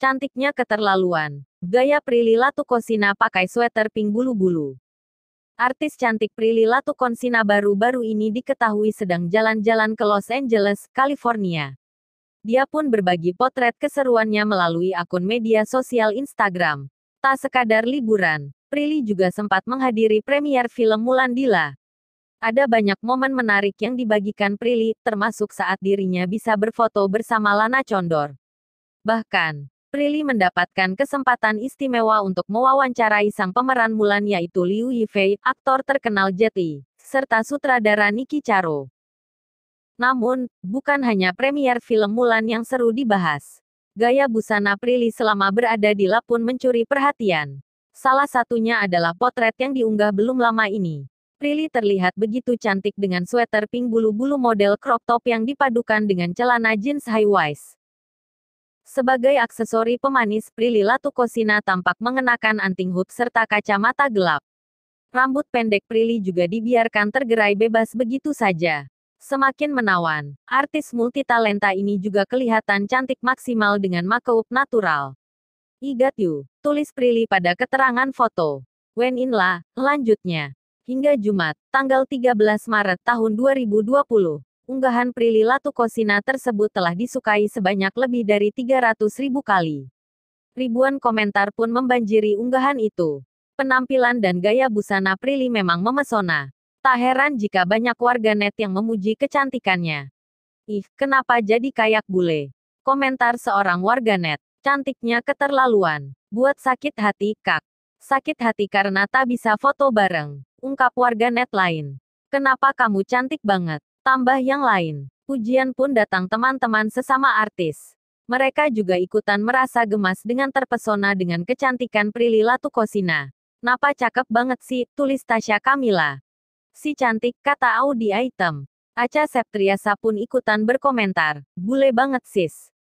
Cantiknya keterlaluan. Gaya Prilly Latukosina pakai sweater pink bulu-bulu. Artis cantik Prilly Latukonsina baru-baru ini diketahui sedang jalan-jalan ke Los Angeles, California. Dia pun berbagi potret keseruannya melalui akun media sosial Instagram. Tak sekadar liburan, Prilly juga sempat menghadiri premier film Mulan Dila. Ada banyak momen menarik yang dibagikan Prilly, termasuk saat dirinya bisa berfoto bersama Lana Condor. Bahkan, Prilly mendapatkan kesempatan istimewa untuk mewawancarai sang pemeran Mulan yaitu Liu Yifei, aktor terkenal Jeti, serta sutradara Niki Charo. Namun, bukan hanya premier film Mulan yang seru dibahas. Gaya busana Prilly selama berada di Lapun mencuri perhatian. Salah satunya adalah potret yang diunggah belum lama ini. Prilly terlihat begitu cantik dengan sweater pink bulu-bulu model crop top yang dipadukan dengan celana jeans high waist. Sebagai aksesori pemanis, Prilly Latukosina tampak mengenakan anting hood serta kacamata gelap. Rambut pendek Prilly juga dibiarkan tergerai bebas begitu saja. Semakin menawan, artis multitalenta ini juga kelihatan cantik maksimal dengan makeup natural. I got you, tulis Prilly pada keterangan foto. When in lah, lanjutnya. Hingga Jumat, tanggal 13 Maret tahun 2020 unggahan Prilly Latukosina tersebut telah disukai sebanyak lebih dari 300 ribu kali. Ribuan komentar pun membanjiri unggahan itu. Penampilan dan gaya busana Prilly memang memesona. Tak heran jika banyak warganet yang memuji kecantikannya. Ih, kenapa jadi kayak bule? Komentar seorang warganet. Cantiknya keterlaluan. Buat sakit hati, kak. Sakit hati karena tak bisa foto bareng. Ungkap warganet lain. Kenapa kamu cantik banget? Tambah yang lain, pujian pun datang teman-teman sesama artis. Mereka juga ikutan merasa gemas dengan terpesona dengan kecantikan Prilly Latukosina. Napa cakep banget sih, tulis Tasya Kamila. Si cantik, kata Audi Item. Aca Septriasa pun ikutan berkomentar, bule banget sis.